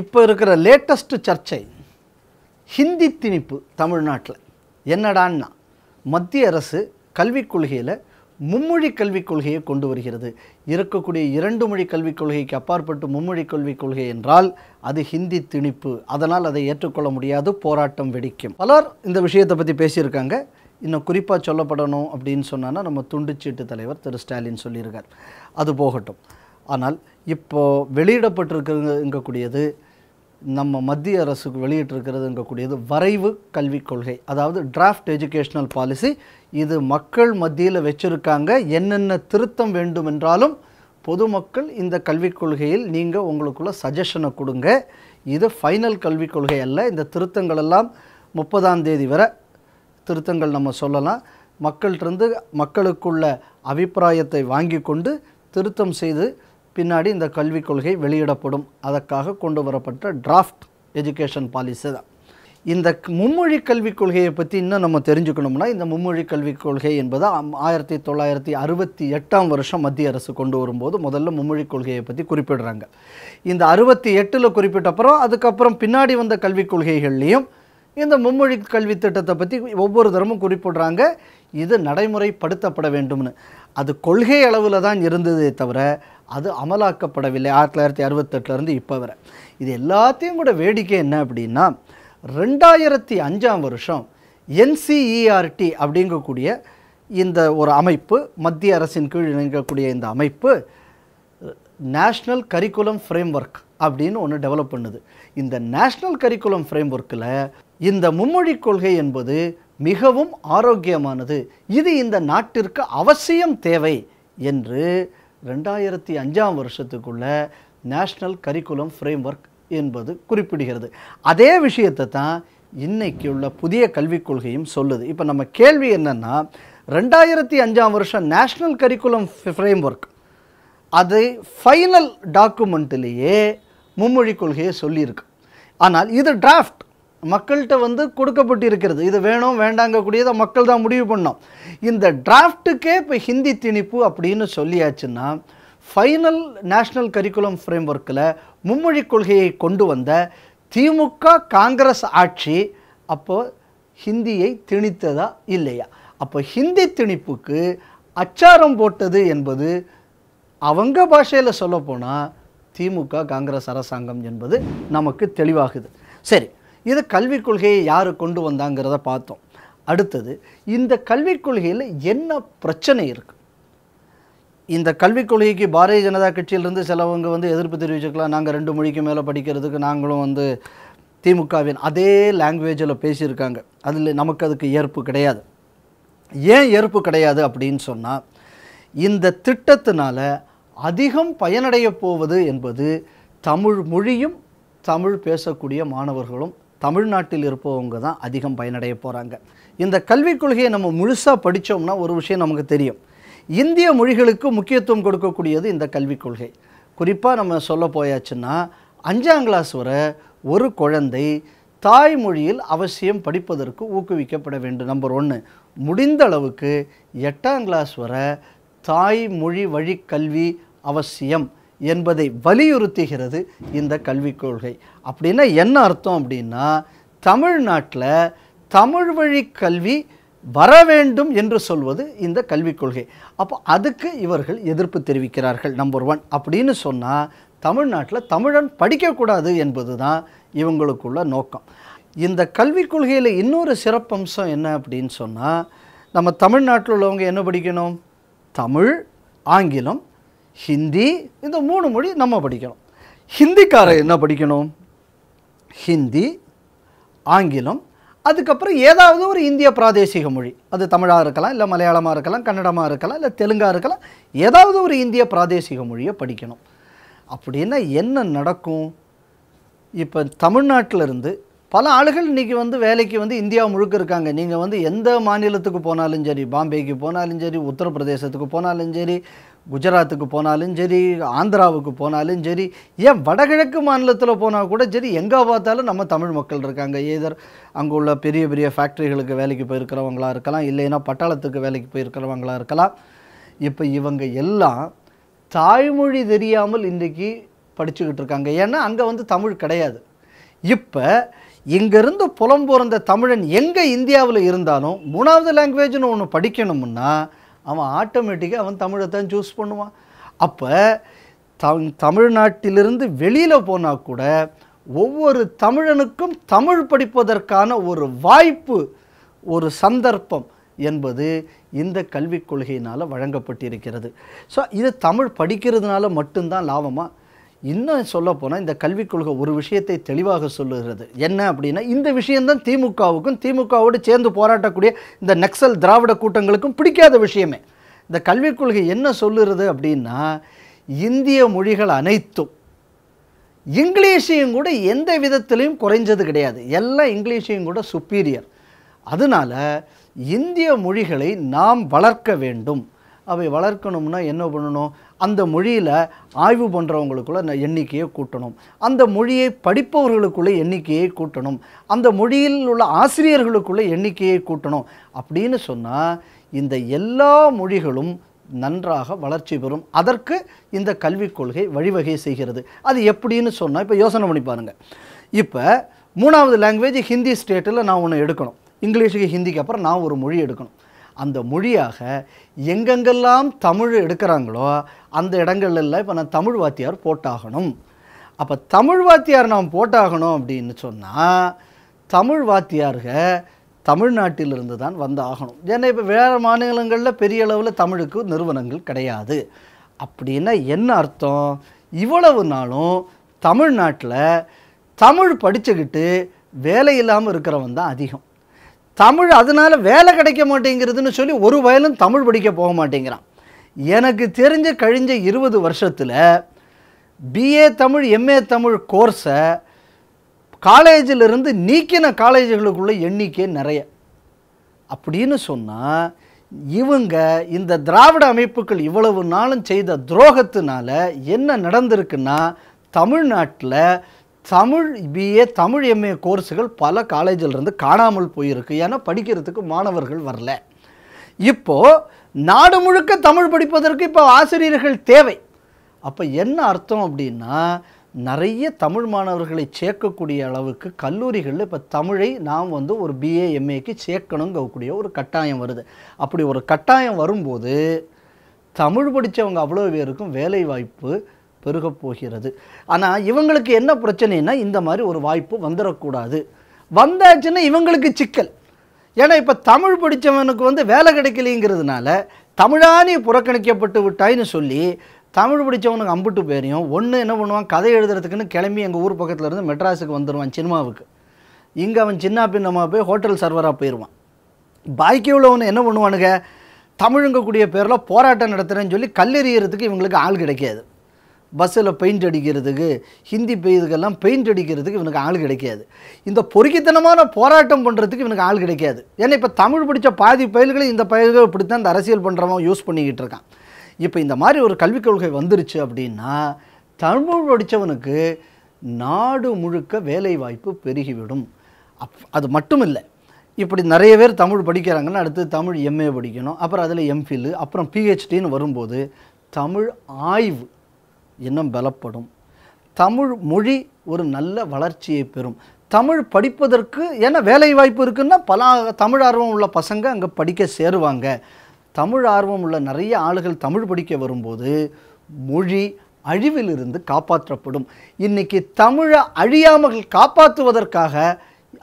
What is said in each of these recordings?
இப்போ இருக்கிற லேட்டஸ்ட்டு சர்ச்சை ஹிந்தி திணிப்பு தமிழ்நாட்டில் என்னடான்னா மத்திய அரசு கல்விக் கொள்கையில் மும்மொழி கல்விக் கொள்கையை கொண்டு வருகிறது இருக்கக்கூடிய இரண்டு மொழி கல்விக் கொள்கைக்கு அப்பாற்பட்டு மும்மொழி கல்விக் கொள்கை என்றால் அது ஹிந்தி திணிப்பு அதனால் அதை ஏற்றுக்கொள்ள முடியாது போராட்டம் வெடிக்கும் பலர் இந்த விஷயத்தை பற்றி பேசியிருக்காங்க இன்னும் குறிப்பாக சொல்லப்படணும் அப்படின்னு சொன்னால் நம்ம துண்டுச்சீட்டு தலைவர் திரு ஸ்டாலின் சொல்லியிருக்கார் அது போகட்டும் ஆனால் இப்போது வெளியிடப்பட்டிருக்கக்கூடியது நம்ம மத்திய அரசுக்கு வெளியிட்டிருக்கிறதுங்கக்கூடியது வரைவு கல்விக் கொள்கை அதாவது டிராஃப்ட் எஜுகேஷ்னல் பாலிசி இது மக்கள் மத்தியில் வச்சுருக்காங்க என்னென்ன திருத்தம் வேண்டுமென்றாலும் பொதுமக்கள் இந்த கல்விக் கொள்கையில் நீங்கள் உங்களுக்குள்ள சஜஷனை கொடுங்க இது ஃபைனல் கல்விக் கொள்கை அல்ல இந்த திருத்தங்கள் எல்லாம் முப்பதாம் தேதி வரை திருத்தங்கள் நம்ம சொல்லலாம் மக்கள்கிட்டருந்து மக்களுக்குள்ள அபிப்பிராயத்தை வாங்கி கொண்டு திருத்தம் செய்து பின்னாடி இந்த கல்விக் கொள்கை வெளியிடப்படும் அதற்காக கொண்டு வரப்பட்ட டிராஃப்ட் எஜுகேஷன் பாலிசி தான் இந்த மும்மொழி கல்விக் கொள்கையை பற்றி இன்னும் நம்ம தெரிஞ்சுக்கணும்னா இந்த மும்மொழி கல்விக் கொள்கை என்பது ஆயிரத்தி தொள்ளாயிரத்தி அறுபத்தி எட்டாம் வருஷம் மத்திய அரசு கொண்டு வரும்போது முதல்ல மும்மொழி கொள்கையை பற்றி குறிப்பிடுறாங்க இந்த அறுபத்தி எட்டில் குறிப்பிட்டப்புறம் அதுக்கப்புறம் பின்னாடி வந்த கல்விக் கொள்கைகள்லேயும் இந்த மும்மொழி கல்வி திட்டத்தை பற்றி ஒவ்வொரு தரமும் குறிப்பிடுறாங்க இது நடைமுறைப்படுத்தப்பட வேண்டும்னு அது கொள்கை அளவில் தான் இருந்ததே தவிர அது அமலாக்கப்படவில்லை ஆயிரத்தி தொள்ளாயிரத்தி அறுபத்தெட்டுலேருந்து இப்போ வரை இது எல்லாத்தையும் கூட வேடிக்கை என்ன அப்படின்னா ரெண்டாயிரத்தி அஞ்சாம் வருஷம் என்சிஇஆர்டி e அப்படிங்கக்கூடிய இந்த ஒரு அமைப்பு மத்திய அரசின் கீழ் இணைக்கக்கூடிய இந்த அமைப்பு நேஷ்னல் கரிக்குலம் ஃப்ரேம் ஒர்க் அப்படின்னு ஒன்று டெவலப் பண்ணுது இந்த நேஷ்னல் கரிக்குலம் ஃப்ரேம் ஒர்க்கில் இந்த மும்மொழி கொள்கை என்பது மிகவும் ஆரோக்கியமானது இது இந்த நாட்டிற்கு அவசியம் தேவை என்று ரெண்டாயிரத்தி அஞ்சாம் வருஷத்துக்குள்ள நேஷ்னல் கரிக்குலம் ஃப்ரேம்ஒர்க் என்பது குறிப்பிடுகிறது அதே விஷயத்தை தான் இன்றைக்கி உள்ள புதிய கல்விக் கொள்கையும் சொல்லுது இப்போ நம்ம கேள்வி என்னென்னா ரெண்டாயிரத்தி அஞ்சாம் வருஷம் நேஷ்னல் கரிக்குலம் ஃப்ரேம்ஒர்க் அது ஃபைனல் டாக்குமெண்ட்லேயே மும்மொழி கொள்கையை சொல்லியிருக்கு ஆனால் இது டிராஃப்ட் மக்கள்கிட்ட வந்து கொடுக்கப்பட்டு இருக்கிறது இது வேணும் வேண்டாங்க கூடியதை மக்கள் தான் முடிவு பண்ணோம் இந்த டிராஃப்ட்டுக்கே இப்போ ஹிந்தி திணிப்பு அப்படின்னு சொல்லியாச்சுன்னா ஃபைனல் நேஷ்னல் கரிக்குலம் ஃப்ரேம் ஒர்க்கில் மும்மொழி கொள்கையை கொண்டு வந்த திமுக காங்கிரஸ் ஆட்சி அப்போது ஹிந்தியை திணித்ததா இல்லையா அப்போ ஹிந்தி திணிப்புக்கு அச்சாரம் போட்டது என்பது அவங்க பாஷையில் சொல்லப்போனால் திமுக காங்கிரஸ் அரசாங்கம் என்பது நமக்கு தெளிவாகுது சரி இது கல்விக் கொள்கையை யார் கொண்டு வந்தாங்கிறத பார்த்தோம் அடுத்தது இந்த கல்விக் கொள்கையில் என்ன பிரச்சனை இருக்குது இந்த கல்விக் கொள்கைக்கு பாரதிய ஜனதா கட்சியிலிருந்து சிலவங்க வந்து எதிர்ப்பு தெரிவிச்சுக்கலாம் நாங்கள் ரெண்டு மொழிக்கு மேலே படிக்கிறதுக்கு நாங்களும் வந்து திமுகவின் அதே லாங்குவேஜில் பேசியிருக்காங்க அதில் நமக்கு அதுக்கு ஏற்பு கிடையாது ஏன் ஏற்பு கிடையாது அப்படின்னு சொன்னால் இந்த திட்டத்தினால் அதிகம் பயனடைய போவது என்பது தமிழ் மொழியும் தமிழ் பேசக்கூடிய மாணவர்களும் தமிழ்நாட்டில் இருப்பவங்க தான் அதிகம் பயனடைய போகிறாங்க இந்த கல்விக் கொள்கையை நம்ம முழுசாக படித்தோம்னா ஒரு விஷயம் நமக்கு தெரியும் இந்திய மொழிகளுக்கு முக்கியத்துவம் கொடுக்கக்கூடியது இந்த கல்விக் கொள்கை குறிப்பாக நம்ம சொல்ல போயாச்சுன்னா அஞ்சாம் கிளாஸ் வர ஒரு குழந்தை தாய்மொழியில் அவசியம் படிப்பதற்கு ஊக்குவிக்கப்பட வேண்டும் நம்பர் ஒன்று முடிந்த அளவுக்கு எட்டாம் கிளாஸ் வர தாய்மொழி வழிக்கல்வி கல்வி அவசியம் என்பதை வலியுறுத்துகிறது இந்த கல்விக் கொள்கை அப்படின்னா என்ன அர்த்தம் அப்படின்னா தமிழ்நாட்டில் தமிழ் வழி கல்வி வர வேண்டும் என்று சொல்வது இந்த கல்விக் கொள்கை அப்போ அதுக்கு இவர்கள் எதிர்ப்பு தெரிவிக்கிறார்கள் நம்பர் ஒன் அப்படின்னு சொன்னால் தமிழ்நாட்டில் தமிழன் படிக்கக்கூடாது என்பது தான் இவங்களுக்குள்ள நோக்கம் இந்த கல்விக் கொள்கையில் இன்னொரு சிறப்பம்சம் என்ன அப்படின்னு சொன்னால் நம்ம தமிழ்நாட்டில் உள்ளவங்க என்ன படிக்கணும் தமிழ் ஆங்கிலம் ஹிந்தி இந்த மூணு மொழி நம்ம படிக்கணும் ஹிந்திக்கார என்ன படிக்கணும் ஹிந்தி ஆங்கிலம் அதுக்கப்புறம் ஏதாவது ஒரு இந்திய பிராதேசிக மொழி அது தமிழாக இருக்கலாம் இல்லை மலையாளமாக இருக்கலாம் கன்னடமாக இருக்கலாம் இல்லை தெலுங்காக இருக்கலாம் ஏதாவது ஒரு இந்திய பிராதேசிக மொழியை படிக்கணும் அப்படின்னா என்ன நடக்கும் இப்போ தமிழ்நாட்டிலிருந்து பல ஆளுகள் இன்றைக்கி வந்து வேலைக்கு வந்து இந்தியா முழுக்க இருக்காங்க நீங்கள் வந்து எந்த மாநிலத்துக்கு போனாலும் சரி பாம்பேக்கு போனாலும் சரி உத்தரப்பிரதேசத்துக்கு போனாலும் சரி குஜராத்துக்கு போனாலும் சரி ஆந்திராவுக்கு போனாலும் சரி ஏன் வடகிழக்கு மாநிலத்தில் போனால் கூட சரி எங்கே பார்த்தாலும் நம்ம தமிழ் மக்கள் இருக்காங்க ஏதர் அங்கே உள்ள பெரிய பெரிய ஃபேக்ட்ரிகளுக்கு வேலைக்கு போயிருக்கிறவங்களாக இருக்கலாம் இல்லைன்னா பட்டாளத்துக்கு வேலைக்கு போயிருக்கிறவங்களாக இருக்கலாம் இப்போ இவங்க எல்லாம் தாய்மொழி தெரியாமல் இன்றைக்கி படிச்சுக்கிட்டு இருக்காங்க ஏன்னா அங்கே வந்து தமிழ் கிடையாது இப்போ இங்கேருந்து புலம்பெயர்ந்த தமிழன் எங்கே இந்தியாவில் இருந்தாலும் மூணாவது லாங்குவேஜ்னு ஒன்று படிக்கணும்னா அவன் ஆட்டோமேட்டிக்காக அவன் தமிழை தான் சூஸ் பண்ணுவான் அப்போ த தமிழ்நாட்டிலிருந்து வெளியில் போனால் கூட ஒவ்வொரு தமிழனுக்கும் தமிழ் படிப்பதற்கான ஒரு வாய்ப்பு ஒரு சந்தர்ப்பம் என்பது இந்த கல்விக் கொள்கையினால் வழங்கப்பட்டிருக்கிறது ஸோ இது தமிழ் படிக்கிறதுனால மட்டும்தான் லாபமாக இன்னும் சொல்லப்போனால் இந்த கல்விக் கொள்கை ஒரு விஷயத்தை தெளிவாக சொல்லுகிறது என்ன அப்படின்னா இந்த விஷயம்தான் திமுகவுக்கும் திமுகவோடு சேர்ந்து போராட்டக்கூடிய இந்த நக்சல் திராவிட கூட்டங்களுக்கும் பிடிக்காத விஷயமே இந்த கல்விக் கொள்கை என்ன சொல்லுகிறது அப்படின்னா இந்திய மொழிகள் அனைத்தும் இங்கிலீஷையும் கூட எந்த விதத்திலையும் குறைஞ்சது கிடையாது எல்லாம் இங்கிலீஷையும் கூட சுப்பீரியர் அதனால் இந்திய மொழிகளை நாம் வளர்க்க வேண்டும் அவை வளர்க்கணும்னா என்ன பண்ணணும் அந்த மொழியில் ஆய்வு பண்ணுறவங்களுக்குள்ள எண்ணிக்கையை கூட்டணும் அந்த மொழியை படிப்பவர்களுக்குள்ள எண்ணிக்கையை கூட்டணும் அந்த மொழியில் உள்ள ஆசிரியர்களுக்குள்ள எண்ணிக்கையை கூட்டணும் அப்படின்னு சொன்னால் இந்த எல்லா மொழிகளும் நன்றாக வளர்ச்சி பெறும் அதற்கு இந்த கல்விக் கொள்கை வழிவகை செய்கிறது அது எப்படின்னு சொன்னால் இப்போ யோசனை பண்ணி பாருங்கள் இப்போ மூணாவது லாங்குவேஜ் ஹிந்தி ஸ்டேட்டில் நான் ஒன்று எடுக்கணும் இங்கிலீஷுக்கு ஹிந்திக்கு அப்புறம் நான் ஒரு மொழி எடுக்கணும் அந்த மொழியாக எங்கெங்கெல்லாம் தமிழ் எடுக்கிறாங்களோ அந்த இடங்கள்ல இப்போ நான் தமிழ் வாத்தியார் போட்டாகணும் அப்போ தமிழ் வாத்தியார் நாம் போட்டாகணும் அப்படின்னு சொன்னால் தமிழ் வாத்தியார்கள் தமிழ்நாட்டிலிருந்து தான் வந்து ஆகணும் ஏன்னா இப்போ வேறு மாநிலங்களில் பெரிய அளவில் தமிழுக்கு நிறுவனங்கள் கிடையாது அப்படின்னா என்ன அர்த்தம் இவ்வளவு நாளும் தமிழ்நாட்டில் தமிழ் படிச்சுக்கிட்டு வேலை இல்லாமல் இருக்கிறவன் தான் அதிகம் தமிழ் அதனால் வேலை கிடைக்க மாட்டேங்கிறதுன்னு சொல்லி ஒரு வயலும் தமிழ் படிக்க போக மாட்டேங்கிறான் எனக்கு தெரிஞ்ச கழிஞ்ச இருபது வருஷத்தில் பிஏ தமிழ் எம்ஏ தமிழ் கோர்ஸை காலேஜிலிருந்து நீக்கின காலேஜுகளுக்குள்ள எண்ணிக்கை நிறைய அப்படின்னு சொன்னால் இவங்க இந்த திராவிட அமைப்புகள் இவ்வளவு நாளும் செய்த துரோகத்தினால என்ன நடந்திருக்குன்னா தமிழ்நாட்டில் தமிழ் பிஏ தமிழ் எம்ஏ கோர்ஸுகள் பல காலேஜிலிருந்து காணாமல் போயிருக்கு ஏன்னா படிக்கிறதுக்கு மாணவர்கள் வரல இப்போது நாடு முழுக்க தமிழ் படிப்பதற்கு இப்போ ஆசிரியர்கள் தேவை அப்போ என்ன அர்த்தம் அப்படின்னா நிறைய தமிழ் மாணவர்களை சேர்க்கக்கூடிய அளவுக்கு கல்லூரிகளில் இப்போ தமிழை நாம் வந்து ஒரு பிஏ எம்ஏக்கு சேர்க்கணுங்கக்கூடிய ஒரு கட்டாயம் வருது அப்படி ஒரு கட்டாயம் வரும்போது தமிழ் படித்தவங்க அவ்வளோ பேருக்கும் வேலை வாய்ப்பு பெருகப் போகிறது ஆனால் இவங்களுக்கு என்ன பிரச்சனைனா இந்த மாதிரி ஒரு வாய்ப்பு வந்துடக்கூடாது வந்தாச்சுன்னா இவங்களுக்கு சிக்கல் ஏன்னா இப்போ தமிழ் படித்தவனுக்கு வந்து வேலை கிடைக்கலிங்கிறதுனால தமிழானி புறக்கணிக்கப்பட்டு விட்டாயின்னு சொல்லி தமிழ் படித்தவனுக்கு அம்புட்டு பேரையும் ஒன்று என்ன பண்ணுவான் கதை எழுதுறதுக்குன்னு கிளம்பி எங்கள் ஊர் பக்கத்தில் இருந்து மெட்ராஸுக்கு வந்துடுவான் சினிமாவுக்கு இங்கே அவன் சின்ன பின்னமாக போய் ஹோட்டல் சர்வராக போயிடுவான் பாக்கி உள்ளவன் என்ன பண்ணுவானுங்க தமிழுங்கக்கூடிய பேரில் போராட்டம் நடத்துகிறேன்னு சொல்லி கல்லெறியறதுக்கு இவங்களுக்கு ஆள் கிடைக்காது பஸ்ஸில் பெயிண்ட் அடிக்கிறதுக்கு ஹிந்தி இதுக்கெல்லாம் பெயிண்ட் அடிக்கிறதுக்கு இவனுக்கு ஆள் கிடைக்காது இந்த பொறுக்கித்தனமான போராட்டம் பண்ணுறதுக்கு இவனுக்கு ஆள் கிடைக்காது ஏன்னா இப்போ தமிழ் பிடிச்ச பாதி பயில்களை இந்த பயில்கள் இப்படி தான் இந்த அரசியல் பண்ணுறவன் யூஸ் பண்ணிக்கிட்டு இருக்கான் இப்போ இந்த மாதிரி ஒரு கல்விக் கொள்கை வந்துருச்சு அப்படின்னா தமிழ் படித்தவனுக்கு நாடு முழுக்க வேலை வாய்ப்பு பெருகிவிடும் அப் அது மட்டும் இல்லை இப்படி நிறைய பேர் தமிழ் படிக்கிறாங்கன்னா அடுத்து தமிழ் எம்ஏ படிக்கணும் அப்புறம் அதில் எம்ஃபில்லு அப்புறம் பிஹெச்டின்னு வரும்போது தமிழ் ஆய்வு இன்னும் பலப்படும் தமிழ் மொழி ஒரு நல்ல வளர்ச்சியை பெறும் தமிழ் படிப்பதற்கு ஏன்னா வேலை வாய்ப்பு இருக்குன்னா பல தமிழ் ஆர்வம் உள்ள பசங்க அங்கே படிக்க சேருவாங்க தமிழ் ஆர்வம் உள்ள நிறைய ஆளுகள் தமிழ் படிக்க வரும்போது மொழி அழிவிலிருந்து காப்பாற்றப்படும் இன்றைக்கி தமிழை அழியாமல் காப்பாற்றுவதற்காக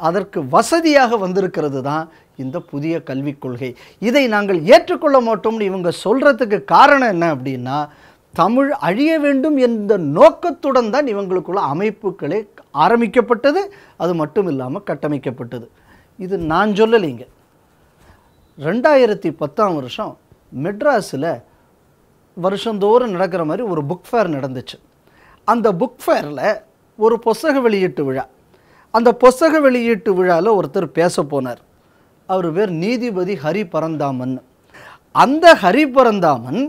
அதற்கு வசதியாக வந்திருக்கிறது தான் இந்த புதிய கல்விக் கொள்கை இதை நாங்கள் ஏற்றுக்கொள்ள மாட்டோம்னு இவங்க சொல்கிறதுக்கு காரணம் என்ன அப்படின்னா தமிழ் அழிய வேண்டும் என்ற நோக்கத்துடன் தான் இவங்களுக்குள்ள அமைப்புகளே ஆரம்பிக்கப்பட்டது அது மட்டும் இல்லாமல் கட்டமைக்கப்பட்டது இது நான் சொல்லலைங்க ரெண்டாயிரத்தி பத்தாம் வருஷம் மெட்ராஸில் வருஷந்தோறும் நடக்கிற மாதிரி ஒரு புக் ஃபேர் நடந்துச்சு அந்த புக் ஃபேரில் ஒரு புஸ்தக வெளியீட்டு விழா அந்த புஸ்தக வெளியீட்டு விழாவில் ஒருத்தர் பேச போனார் அவர் பேர் நீதிபதி ஹரி பரந்தாமன் அந்த ஹரி பரந்தாமன்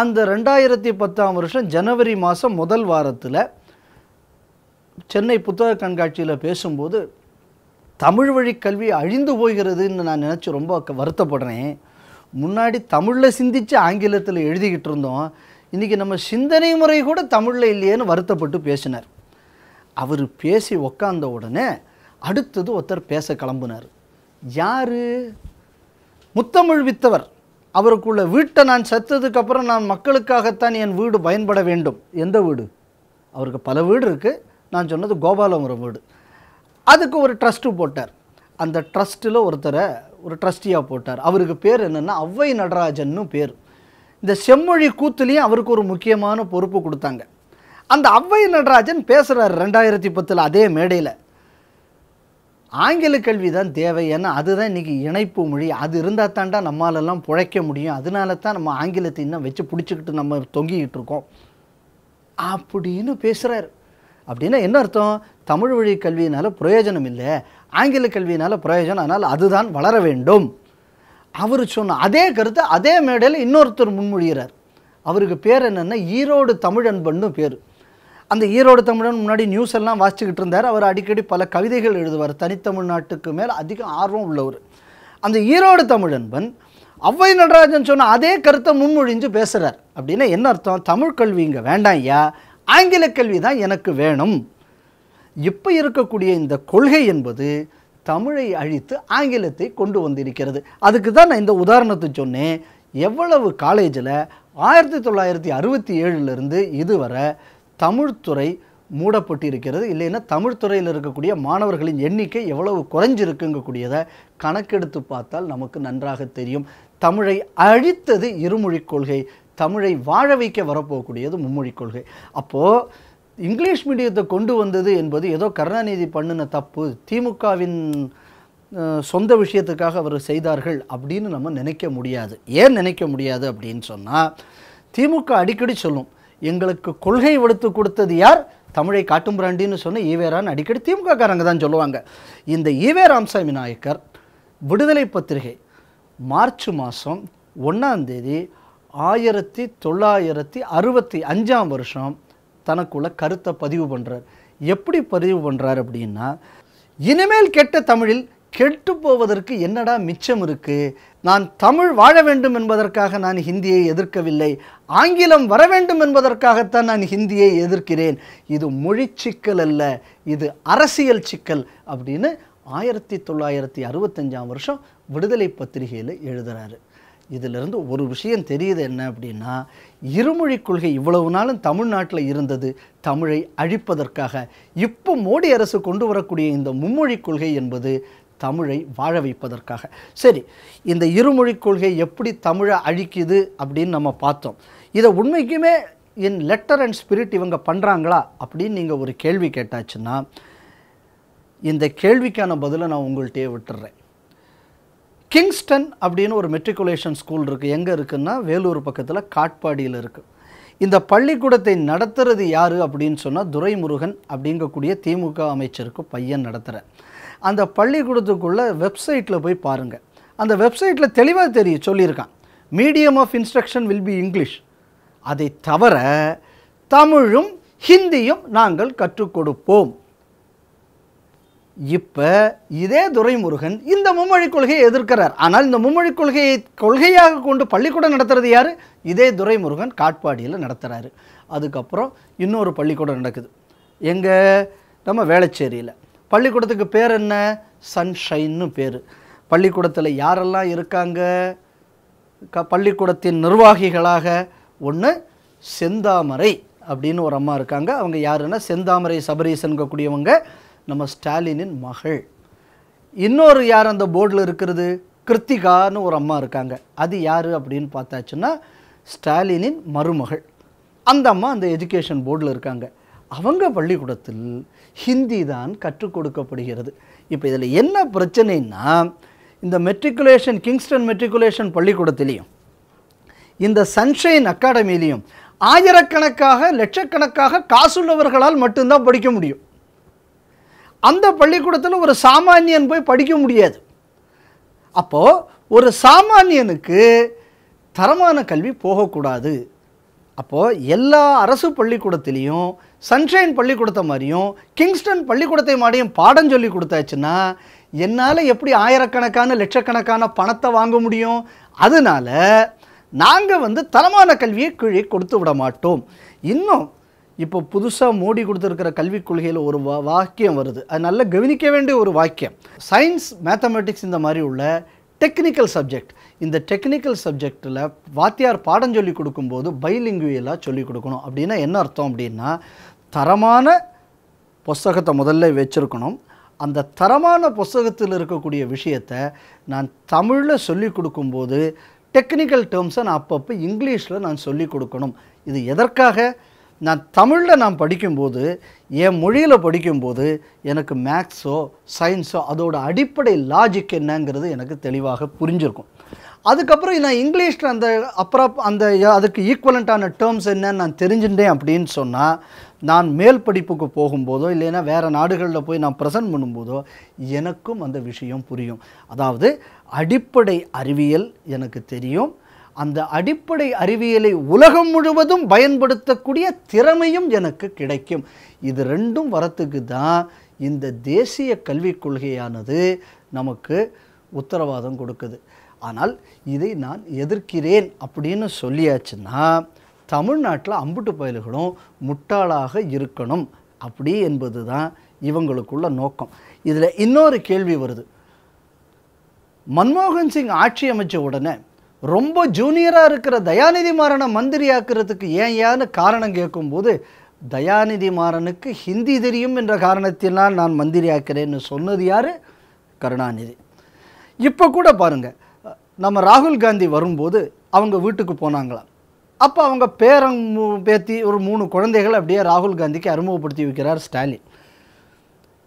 அந்த ரெண்டாயிரத்தி பத்தாம் வருஷம் ஜனவரி மாதம் முதல் வாரத்தில் சென்னை புத்தக கண்காட்சியில் பேசும்போது தமிழ் வழி கல்வி அழிந்து போகிறதுன்னு நான் நினச்சி ரொம்ப வருத்தப்படுறேன் முன்னாடி தமிழில் சிந்தித்து ஆங்கிலத்தில் எழுதிக்கிட்டு இருந்தோம் இன்றைக்கி நம்ம சிந்தனை முறை கூட தமிழில் இல்லையேன்னு வருத்தப்பட்டு பேசினார் அவர் பேசி உக்காந்த உடனே அடுத்தது ஒருத்தர் பேச கிளம்புனார் யார் முத்தமிழ் வித்தவர் அவருக்குள்ள வீட்டை நான் செத்ததுக்கு அப்புறம் நான் மக்களுக்காகத்தான் என் வீடு பயன்பட வேண்டும் எந்த வீடு அவருக்கு பல வீடு இருக்குது நான் சொன்னது கோபாலபுரம் வீடு அதுக்கு ஒரு ட்ரஸ்ட்டு போட்டார் அந்த ட்ரஸ்ட்டில் ஒருத்தரை ஒரு ட்ரஸ்டியாக போட்டார் அவருக்கு பேர் என்னென்னா அவ்வை நடராஜன்னு பேர் இந்த செம்மொழி கூத்துலேயும் அவருக்கு ஒரு முக்கியமான பொறுப்பு கொடுத்தாங்க அந்த அவ்வை நடராஜன் பேசுகிறார் ரெண்டாயிரத்தி பத்தில் அதே மேடையில் ஆங்கில கல்வி தான் தேவை ஏன்னா அதுதான் இன்றைக்கி இணைப்பு மொழி அது இருந்தால் தாண்டா நம்மளாலெல்லாம் பிழைக்க முடியும் அதனால தான் நம்ம ஆங்கிலத்தை இன்னும் வச்சு பிடிச்சிக்கிட்டு நம்ம தொங்கிக்கிட்டு இருக்கோம் அப்படின்னு பேசுகிறாரு அப்படின்னா என்ன அர்த்தம் தமிழ் வழி கல்வியினால் பிரயோஜனம் இல்லை ஆங்கில கல்வியினால் பிரயோஜனம் அதனால் அதுதான் வளர வேண்டும் அவர் சொன்ன அதே கருத்தை அதே மேடையில் இன்னொருத்தர் முன்மொழிகிறார் அவருக்கு பேர் என்னென்னா ஈரோடு தமிழன்பன்னு பேர் அந்த ஈரோடு தமிழன் முன்னாடி நியூஸ் எல்லாம் வாசிச்சுக்கிட்டு இருந்தார் அவர் அடிக்கடி பல கவிதைகள் எழுதுவார் தனித்தமிழ்நாட்டுக்கு மேல் அதிக ஆர்வம் உள்ளவர் அந்த ஈரோடு தமிழன்பன் அவ்வை நடராஜன் சொன்ன அதே கருத்தை முன்மொழிஞ்சு பேசுகிறார் அப்படின்னா என்ன அர்த்தம் தமிழ் கல்வி இங்கே வேண்டாம் ஐயா ஆங்கில கல்வி தான் எனக்கு வேணும் இப்போ இருக்கக்கூடிய இந்த கொள்கை என்பது தமிழை அழித்து ஆங்கிலத்தை கொண்டு வந்திருக்கிறது அதுக்கு தான் நான் இந்த உதாரணத்தை சொன்னேன் எவ்வளவு காலேஜில் ஆயிரத்தி தொள்ளாயிரத்தி அறுபத்தி ஏழுலேருந்து இதுவரை தமிழ்துறை மூடப்பட்டிருக்கிறது இல்லைன்னா தமிழ்துறையில் இருக்கக்கூடிய மாணவர்களின் எண்ணிக்கை எவ்வளவு குறைஞ்சிருக்குங்கக்கூடியதை கணக்கெடுத்து பார்த்தால் நமக்கு நன்றாக தெரியும் தமிழை அழித்தது இருமொழிக் கொள்கை தமிழை வாழ வைக்க வரப்போகக்கூடியது மும்மொழிக் கொள்கை அப்போது இங்கிலீஷ் மீடியத்தை கொண்டு வந்தது என்பது ஏதோ கருணாநிதி பண்ணின தப்பு திமுகவின் சொந்த விஷயத்துக்காக அவர் செய்தார்கள் அப்படின்னு நம்ம நினைக்க முடியாது ஏன் நினைக்க முடியாது அப்படின்னு சொன்னால் திமுக அடிக்கடி சொல்லும் எங்களுக்கு கொள்கை வடுத்து கொடுத்தது யார் தமிழை காட்டும் பிராண்டின்னு சொன்ன ஈவேரான்னு அடிக்கடி திமுககாரங்க தான் சொல்லுவாங்க இந்த ஈவே ராம்சாமி நாயக்கர் விடுதலை பத்திரிகை மார்ச் மாதம் ஒன்றாந்தேதி ஆயிரத்தி தொள்ளாயிரத்தி அறுபத்தி அஞ்சாம் வருஷம் தனக்குள்ள கருத்தை பதிவு பண்ணுறார் எப்படி பதிவு பண்ணுறார் அப்படின்னா இனிமேல் கெட்ட தமிழில் கெட்டு போவதற்கு என்னடா மிச்சம் இருக்குது நான் தமிழ் வாழ வேண்டும் என்பதற்காக நான் ஹிந்தியை எதிர்க்கவில்லை ஆங்கிலம் வர வேண்டும் என்பதற்காகத்தான் நான் ஹிந்தியை எதிர்க்கிறேன் இது மொழி சிக்கல் அல்ல இது அரசியல் சிக்கல் அப்படின்னு ஆயிரத்தி தொள்ளாயிரத்தி அறுபத்தஞ்சாம் வருஷம் விடுதலை பத்திரிகையில் எழுதுகிறாரு இதிலிருந்து ஒரு விஷயம் தெரியுது என்ன அப்படின்னா இருமொழி கொள்கை இவ்வளவு நாளும் தமிழ்நாட்டில் இருந்தது தமிழை அழிப்பதற்காக இப்போ மோடி அரசு கொண்டு வரக்கூடிய இந்த மும்மொழி கொள்கை என்பது தமிழை வாழ வைப்பதற்காக சரி இந்த இருமொழி கொள்கை எப்படி தமிழை அழிக்குது அப்படின்னு நம்ம பார்த்தோம் இதை உண்மைக்குமே இன் லெட்டர் அண்ட் ஸ்பிரிட் இவங்க பண்ணுறாங்களா அப்படின்னு நீங்கள் ஒரு கேள்வி கேட்டாச்சுன்னா இந்த கேள்விக்கான பதிலை நான் உங்கள்கிட்டயே விட்டுறேன் கிங்ஸ்டன் அப்படின்னு ஒரு மெட்ரிகுலேஷன் ஸ்கூல் இருக்குது எங்கே இருக்குன்னா வேலூர் பக்கத்தில் காட்பாடியில் இருக்குது இந்த பள்ளிக்கூடத்தை நடத்துறது யார் அப்படின்னு சொன்னால் துரைமுருகன் அப்படிங்கக்கூடிய திமுக அமைச்சருக்கு பையன் நடத்துகிறேன் அந்த பள்ளிக்கூடத்துக்குள்ளே வெப்சைட்டில் போய் பாருங்கள் அந்த வெப்சைட்டில் தெளிவாக தெரியும் சொல்லியிருக்கான் medium of instruction will be English அதை தவிர தமிழும் ஹிந்தியும் நாங்கள் கற்றுக் கொடுப்போம் இப்போ இதே துரைமுருகன் இந்த மும்மொழி கொள்கையை எதிர்க்கிறார் ஆனால் இந்த மும்மொழி கொள்கையை கொள்கையாக கொண்டு பள்ளிக்கூடம் நடத்துறது யார் இதே துரைமுருகன் காட்பாடியில் நடத்துகிறாரு அதுக்கப்புறம் இன்னொரு பள்ளிக்கூடம் நடக்குது எங்கள் நம்ம வேளச்சேரியில் பள்ளிக்கூடத்துக்கு பேர் என்ன சன்ஷைன்னு பேர் பள்ளிக்கூடத்தில் யாரெல்லாம் இருக்காங்க க பள்ளிக்கூடத்தின் நிர்வாகிகளாக ஒன்று செந்தாமரை அப்படின்னு ஒரு அம்மா இருக்காங்க அவங்க யாருன்னா செந்தாமரை சபரீசன்கக்கூடியவங்க நம்ம ஸ்டாலினின் மகள் இன்னொரு யார் அந்த போர்டில் இருக்கிறது கிருத்திகான்னு ஒரு அம்மா இருக்காங்க அது யார் அப்படின்னு பார்த்தாச்சுன்னா ஸ்டாலினின் மருமகள் அந்த அம்மா அந்த எஜுகேஷன் போர்டில் இருக்காங்க அவங்க பள்ளிக்கூடத்தில் ஹிந்தி தான் கற்றுக் கொடுக்கப்படுகிறது இப்போ இதில் என்ன பிரச்சனைன்னா இந்த மெட்ரிகுலேஷன் கிங்ஸ்டன் மெட்ரிகுலேஷன் பள்ளிக்கூடத்திலையும் இந்த சன்ஷைன் அகாடமிலையும் ஆயிரக்கணக்காக லட்சக்கணக்காக காசுள்ளவர்களால் மட்டும்தான் படிக்க முடியும் அந்த பள்ளிக்கூடத்தில் ஒரு சாமானியன் போய் படிக்க முடியாது அப்போது ஒரு சாமானியனுக்கு தரமான கல்வி போகக்கூடாது அப்போது எல்லா அரசு பள்ளிக்கூடத்திலையும் சன்ஷைன் பள்ளிக்கூடத்தை மாதிரியும் கிங்ஸ்டன் பள்ளிக்கூடத்தை மாதிரியும் பாடம் சொல்லி கொடுத்தாச்சுன்னா என்னால் எப்படி ஆயிரக்கணக்கான லட்சக்கணக்கான பணத்தை வாங்க முடியும் அதனால் நாங்கள் வந்து தரமான கல்வியை கீழே கொடுத்து விட மாட்டோம் இன்னும் இப்போ புதுசாக மோடி கொடுத்துருக்கிற கல்விக் கொள்கையில் ஒரு வாக்கியம் வருது அது நல்லா கவனிக்க வேண்டிய ஒரு வாக்கியம் சயின்ஸ் மேத்தமெட்டிக்ஸ் இந்த மாதிரி உள்ள டெக்னிக்கல் சப்ஜெக்ட் இந்த டெக்னிக்கல் சப்ஜெக்டில் வாத்தியார் பாடம் சொல்லி கொடுக்கும்போது பைலிங்குவலாக சொல்லி கொடுக்கணும் அப்படின்னா என்ன அர்த்தம் அப்படின்னா தரமான புஸ்தகத்தை முதல்ல வச்சுருக்கணும் அந்த தரமான புஸ்தகத்தில் இருக்கக்கூடிய விஷயத்தை நான் தமிழில் சொல்லி கொடுக்கும்போது டெக்னிக்கல் டேர்ம்ஸை நான் அப்பப்போ இங்கிலீஷில் நான் சொல்லிக் கொடுக்கணும் இது எதற்காக நான் தமிழில் நான் படிக்கும்போது என் மொழியில் படிக்கும்போது எனக்கு மேக்ஸோ சயின்ஸோ அதோட அடிப்படை லாஜிக் என்னங்கிறது எனக்கு தெளிவாக புரிஞ்சிருக்கும் அதுக்கப்புறம் நான் இங்கிலீஷில் அந்த அப்புறம் அந்த அதுக்கு ஈக்குவலண்ட்டான டேர்ம்ஸ் என்னன்னு நான் தெரிஞ்சுட்டேன் அப்படின்னு சொன்னால் நான் மேல் படிப்புக்கு போகும்போதோ இல்லைன்னா வேறு நாடுகளில் போய் நான் ப்ரெசன்ட் பண்ணும்போதோ எனக்கும் அந்த விஷயம் புரியும் அதாவது அடிப்படை அறிவியல் எனக்கு தெரியும் அந்த அடிப்படை அறிவியலை உலகம் முழுவதும் பயன்படுத்தக்கூடிய திறமையும் எனக்கு கிடைக்கும் இது ரெண்டும் வரத்துக்கு தான் இந்த தேசிய கல்விக் கொள்கையானது நமக்கு உத்தரவாதம் கொடுக்குது ஆனால் இதை நான் எதிர்க்கிறேன் அப்படின்னு சொல்லியாச்சுன்னா தமிழ்நாட்டில் அம்புட்டு பயல்களும் முட்டாளாக இருக்கணும் அப்படி என்பது தான் இவங்களுக்குள்ள நோக்கம் இதில் இன்னொரு கேள்வி வருது மன்மோகன் சிங் ஆட்சி அமைச்ச உடனே ரொம்ப ஜூனியராக இருக்கிற தயாநிதி மாறனை மந்திரி ஆக்கிறதுக்கு ஏன் ஏன்னு காரணம் கேட்கும்போது தயாநிதி மாறனுக்கு ஹிந்தி தெரியும் என்ற காரணத்தினால் நான் மந்திரி ஆக்கிறேன்னு சொன்னது யார் கருணாநிதி இப்போ கூட பாருங்கள் நம்ம ராகுல் காந்தி வரும்போது அவங்க வீட்டுக்கு போனாங்களாம் அப்போ அவங்க பேரங் பேத்தி ஒரு மூணு குழந்தைகள் அப்படியே ராகுல் காந்திக்கு அறிமுகப்படுத்தி வைக்கிறார் ஸ்டாலின்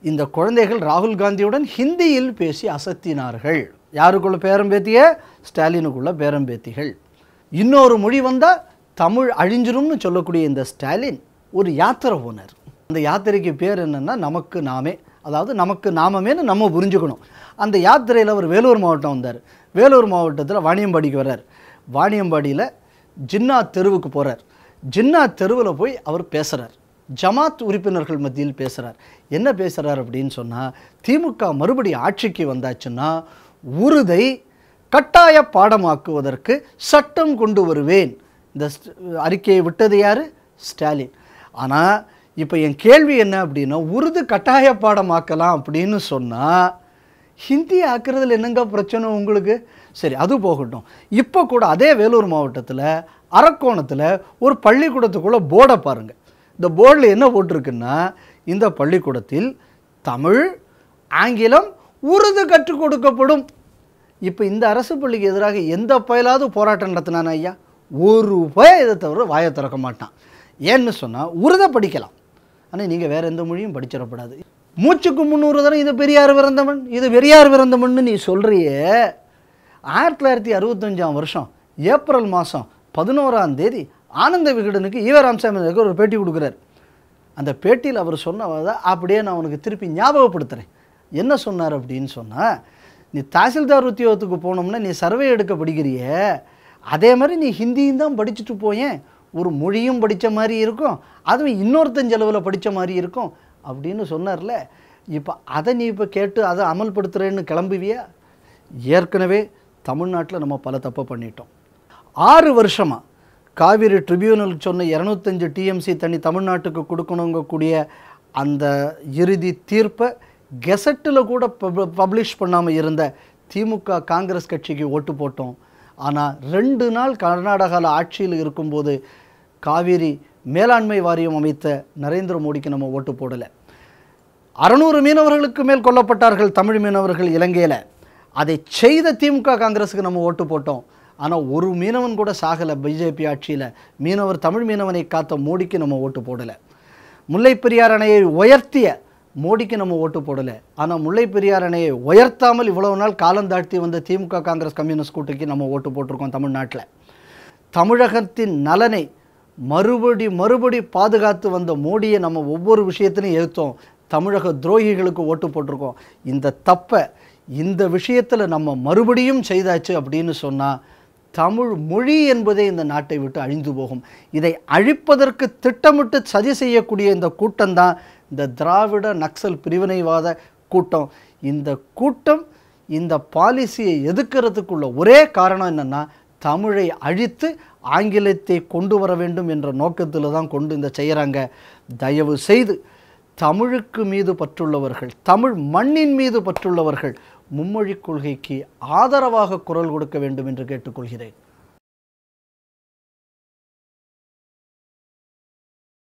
இந்த குழந்தைகள் ராகுல் காந்தியுடன் ஹிந்தியில் பேசி அசத்தினார்கள் யாருக்குள்ள பேத்திய ஸ்டாலினுக்குள்ள பேரம்பேத்திகள் இன்னொரு மொழி வந்தால் தமிழ் அழிஞ்சிரும்னு சொல்லக்கூடிய இந்த ஸ்டாலின் ஒரு யாத்திரை போனார் அந்த யாத்திரைக்கு பேர் என்னென்னா நமக்கு நாமே அதாவது நமக்கு நாமமேனு நம்ம புரிஞ்சுக்கணும் அந்த யாத்திரையில் அவர் வேலூர் மாவட்டம் வந்தார் வேலூர் மாவட்டத்தில் வாணியம்பாடிக்கு வர்றார் வாணியம்பாடியில் ஜின்னா தெருவுக்கு போகிறார் ஜின்னா தெருவில் போய் அவர் பேசுகிறார் ஜமாத் உறுப்பினர்கள் மத்தியில் பேசுகிறார் என்ன பேசுகிறார் அப்படின்னு சொன்னால் திமுக மறுபடி ஆட்சிக்கு வந்தாச்சுன்னா உருதை கட்டாய பாடமாக்குவதற்கு சட்டம் கொண்டு வருவேன் இந்த அறிக்கையை விட்டது யார் ஸ்டாலின் ஆனால் இப்போ என் கேள்வி என்ன அப்படின்னா உருது கட்டாய பாடமாக்கலாம் அப்படின்னு சொன்னால் ஹிந்தி ஆக்குறதுல என்னங்க பிரச்சனை உங்களுக்கு சரி அது போகட்டும் இப்போ கூட அதே வேலூர் மாவட்டத்தில் அரக்கோணத்தில் ஒரு பள்ளிக்கூடத்துக்குள்ளே போர்டை பாருங்கள் இந்த போர்டில் என்ன போட்டிருக்குன்னா இந்த பள்ளிக்கூடத்தில் தமிழ் ஆங்கிலம் உருது கற்றுக் கொடுக்கப்படும் இப்போ இந்த அரசு பள்ளிக்கு எதிராக எந்த பயிலாவது போராட்டம் நடத்தினான ஐயா ஒரு பய இதை தவிர வாயை திறக்க மாட்டான் ஏன்னு சொன்னால் உருதை படிக்கலாம் ஆனால் நீங்கள் வேறு எந்த மொழியும் படிச்சிடப்படாது மூச்சுக்கு முந்நூறு தரம் இது பெரியார் பிறந்தவன் இது பெரியார் பிறந்தவன் நீ சொல்கிறியே ஆயிரத்தி தொள்ளாயிரத்தி அறுபத்தஞ்சாம் வருஷம் ஏப்ரல் மாதம் பதினோராம் தேதி ஆனந்த விகடனுக்கு ஈவ ராமசாமிக்கு ஒரு பேட்டி கொடுக்குறாரு அந்த பேட்டியில் அவர் சொன்னதை அப்படியே நான் உனக்கு திருப்பி ஞாபகப்படுத்துகிறேன் என்ன சொன்னார் அப்படின்னு சொன்னால் நீ தாசில்தார் உத்தியோகத்துக்கு போனோம்னா நீ சர்வே எடுக்க படிக்கிறிய அதே மாதிரி நீ ஹிந்தியும் தான் படிச்சுட்டு போயேன் ஒரு மொழியும் படித்த மாதிரி இருக்கும் அதுவும் இன்னொருத்தஞ்செலவில் படித்த மாதிரி இருக்கும் அப்படின்னு சொன்னார்ல இப்போ அதை நீ இப்போ கேட்டு அதை அமல்படுத்துகிறேன்னு கிளம்புவியா ஏற்கனவே தமிழ்நாட்டில் நம்ம பல தப்பை பண்ணிட்டோம் ஆறு வருஷமாக காவிரி ட்ரிபியூனலுக்கு சொன்ன இரநூத்தஞ்சு டிஎம்சி தண்ணி தமிழ்நாட்டுக்கு கொடுக்கணுங்கக்கூடிய அந்த இறுதி தீர்ப்பை கெசட்டில் கூட பப்ளிஷ் பண்ணாமல் இருந்த திமுக காங்கிரஸ் கட்சிக்கு ஓட்டு போட்டோம் ஆனால் ரெண்டு நாள் கர்நாடகாவில் ஆட்சியில் இருக்கும்போது காவேரி மேலாண்மை வாரியம் அமைத்த நரேந்திர மோடிக்கு நம்ம ஓட்டு போடலை அறநூறு மீனவர்களுக்கு மேல் கொல்லப்பட்டார்கள் தமிழ் மீனவர்கள் இலங்கையில் அதை செய்த திமுக காங்கிரஸுக்கு நம்ம ஓட்டு போட்டோம் ஆனால் ஒரு மீனவன் கூட சாகலை பிஜேபி ஆட்சியில் மீனவர் தமிழ் மீனவனை காத்த மோடிக்கு நம்ம ஓட்டு போடலை முல்லைப்பெரியார் அணையை உயர்த்திய மோடிக்கு நம்ம ஓட்டு போடலை ஆனால் முல்லை பெரியார் அணையை உயர்த்தாமல் இவ்வளவு நாள் காலம் தாழ்த்தி வந்த திமுக காங்கிரஸ் கம்யூனிஸ்ட் கூட்டுக்கு நம்ம ஓட்டு போட்டிருக்கோம் தமிழ்நாட்டில் தமிழகத்தின் நலனை மறுபடி மறுபடி பாதுகாத்து வந்த மோடியை நம்ம ஒவ்வொரு விஷயத்திலையும் எதிர்த்தோம் தமிழக துரோகிகளுக்கு ஓட்டு போட்டிருக்கோம் இந்த தப்பை இந்த விஷயத்தில் நம்ம மறுபடியும் செய்தாச்சு அப்படின்னு சொன்னால் தமிழ் மொழி என்பதே இந்த நாட்டை விட்டு அழிந்து போகும் இதை அழிப்பதற்கு திட்டமிட்டு சதி செய்யக்கூடிய இந்த கூட்டம்தான் இந்த திராவிட நக்சல் பிரிவினைவாத கூட்டம் இந்த கூட்டம் இந்த பாலிசியை எதுக்கிறதுக்குள்ள ஒரே காரணம் என்னென்னா தமிழை அழித்து ஆங்கிலத்தை கொண்டு வர வேண்டும் என்ற நோக்கத்தில் தான் கொண்டு இந்த செய்கிறாங்க தயவு செய்து தமிழுக்கு மீது பற்றுள்ளவர்கள் தமிழ் மண்ணின் மீது பற்றுள்ளவர்கள் மும்மொழிக் கொள்கைக்கு ஆதரவாக குரல் கொடுக்க வேண்டும் என்று கேட்டுக்கொள்கிறேன்